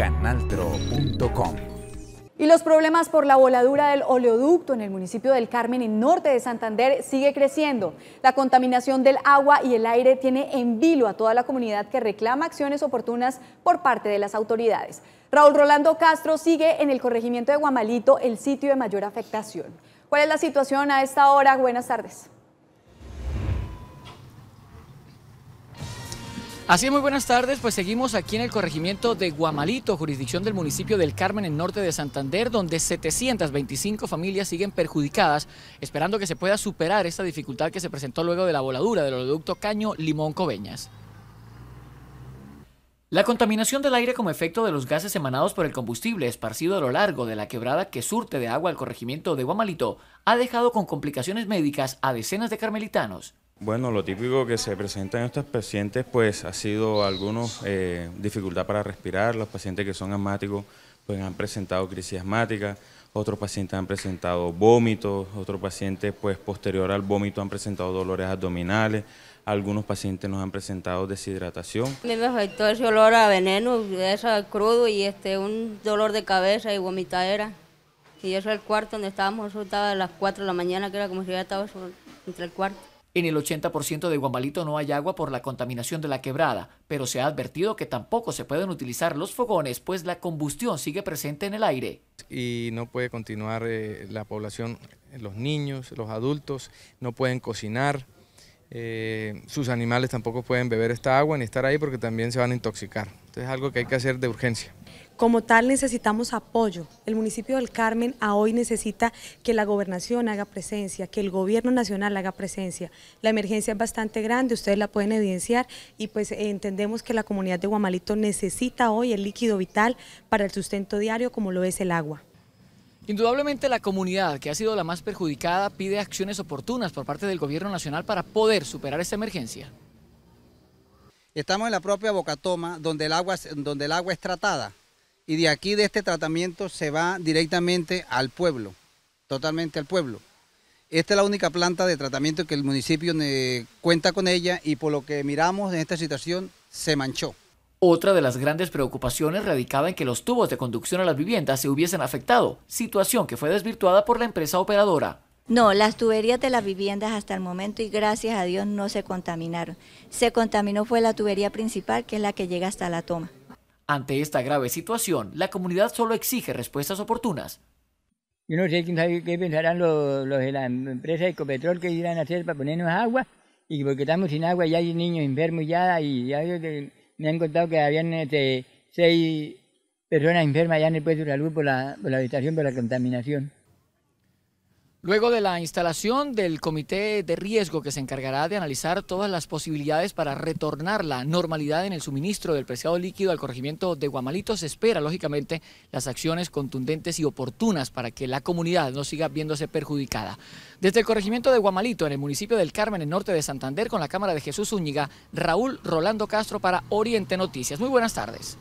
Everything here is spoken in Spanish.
canaltro.com. Y los problemas por la voladura del oleoducto en el municipio del Carmen, en norte de Santander, sigue creciendo. La contaminación del agua y el aire tiene en vilo a toda la comunidad que reclama acciones oportunas por parte de las autoridades. Raúl Rolando Castro sigue en el corregimiento de Guamalito, el sitio de mayor afectación. ¿Cuál es la situación a esta hora? Buenas tardes. Así muy buenas tardes. Pues seguimos aquí en el corregimiento de Guamalito, jurisdicción del municipio del Carmen, en norte de Santander, donde 725 familias siguen perjudicadas, esperando que se pueda superar esta dificultad que se presentó luego de la voladura del oleoducto Caño Limón Coveñas. La contaminación del aire como efecto de los gases emanados por el combustible esparcido a lo largo de la quebrada que surte de agua al corregimiento de Guamalito ha dejado con complicaciones médicas a decenas de carmelitanos. Bueno, lo típico que se presenta en estos pacientes pues ha sido algunos eh, dificultad para respirar, los pacientes que son asmáticos pues han presentado crisis asmática, otros pacientes han presentado vómitos, otros pacientes pues posterior al vómito han presentado dolores abdominales, algunos pacientes nos han presentado deshidratación. A mí me afectó ese olor a veneno, eso crudo y este un dolor de cabeza y vomitadera. Y eso es el cuarto donde estábamos, eso estaba a las 4 de la mañana, que era como si ya estaba entre el cuarto. En el 80% de Guamalito no hay agua por la contaminación de la quebrada, pero se ha advertido que tampoco se pueden utilizar los fogones, pues la combustión sigue presente en el aire. Y no puede continuar eh, la población, los niños, los adultos, no pueden cocinar, eh, sus animales tampoco pueden beber esta agua ni estar ahí porque también se van a intoxicar. Entonces es algo que hay que hacer de urgencia. Como tal necesitamos apoyo. El municipio del Carmen a hoy necesita que la gobernación haga presencia, que el gobierno nacional haga presencia. La emergencia es bastante grande, ustedes la pueden evidenciar y pues entendemos que la comunidad de Guamalito necesita hoy el líquido vital para el sustento diario como lo es el agua. Indudablemente la comunidad que ha sido la más perjudicada pide acciones oportunas por parte del gobierno nacional para poder superar esta emergencia. Estamos en la propia Bocatoma, donde el agua, donde el agua es tratada y de aquí de este tratamiento se va directamente al pueblo, totalmente al pueblo. Esta es la única planta de tratamiento que el municipio eh, cuenta con ella y por lo que miramos en esta situación se manchó. Otra de las grandes preocupaciones radicaba en que los tubos de conducción a las viviendas se hubiesen afectado, situación que fue desvirtuada por la empresa operadora. No, las tuberías de las viviendas hasta el momento y gracias a Dios no se contaminaron. Se contaminó fue la tubería principal, que es la que llega hasta la toma. Ante esta grave situación, la comunidad solo exige respuestas oportunas. Yo no sé qué pensarán los, de la empresa de Ecopetrol que irán a hacer para ponernos agua y porque estamos sin agua ya hay niños enfermos ya y ya me han contado que habían este, seis personas enfermas ya en el puesto de salud por la, por la habitación, por la contaminación. Luego de la instalación del comité de riesgo que se encargará de analizar todas las posibilidades para retornar la normalidad en el suministro del preciado líquido al corregimiento de Guamalito, se espera lógicamente las acciones contundentes y oportunas para que la comunidad no siga viéndose perjudicada. Desde el corregimiento de Guamalito, en el municipio del Carmen, en norte de Santander, con la cámara de Jesús Úñiga, Raúl Rolando Castro para Oriente Noticias. Muy buenas tardes.